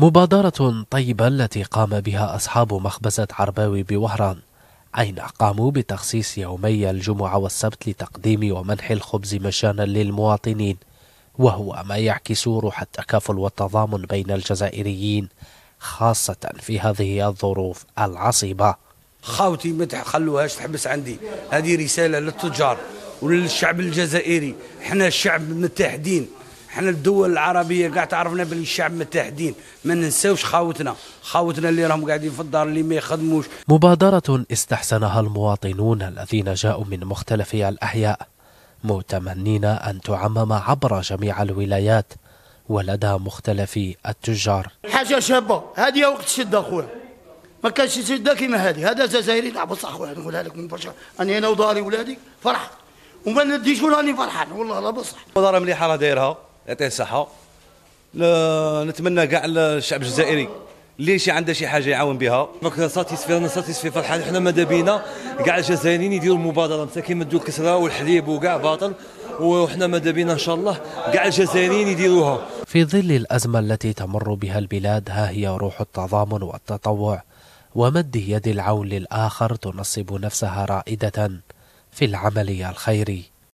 مبادرة طيبة التي قام بها أصحاب مخبزة عرباوي بوهران أين قاموا بتخصيص يومي الجمعة والسبت لتقديم ومنح الخبز مجانا للمواطنين وهو ما يعكس روح التكافل والتضامن بين الجزائريين خاصة في هذه الظروف العصيبة خاوتي ما تخلوهاش تحبس عندي هذه رسالة للتجار وللشعب الجزائري احنا الشعب متحدين احنا الدول العربيه كاع تعرفنا باللي الشعب متحدين ما ننساوش خاوتنا خاوتنا اللي راهم قاعدين في الدار اللي ما يخدموش مبادره استحسنها المواطنون الذين جاءوا من مختلف الاحياء متمنين ان تعمم عبر جميع الولايات ولدى مختلف التجار حاجه شابه هذه وقت الشده اخويا ما كانش شده كيما هذه هذا جزائري تاع بصح اخويا نقولها لك من برشا انا هنا وداري ولادي فرحت وما نديش راني فرحان والله لا بصح مبادره مليحه راه دايرها يعطيه الصحه نتمنى كاع الشعب الجزائري اللي شي عنده شي حاجه يعاون بها دونك ساتيسفي رانا ساتيسفي فرحان حنا ماذا بينا كاع الجزائريين يديروا المبادره مساكين مدوا الكسره والحليب وكاع باطل وحنا ماذا بينا ان شاء الله كاع الجزائريين يديروها في ظل الازمه التي تمر بها البلاد ها هي روح التضامن والتطوع ومد يد العون للاخر تنصب نفسها رائده في العمل الخيري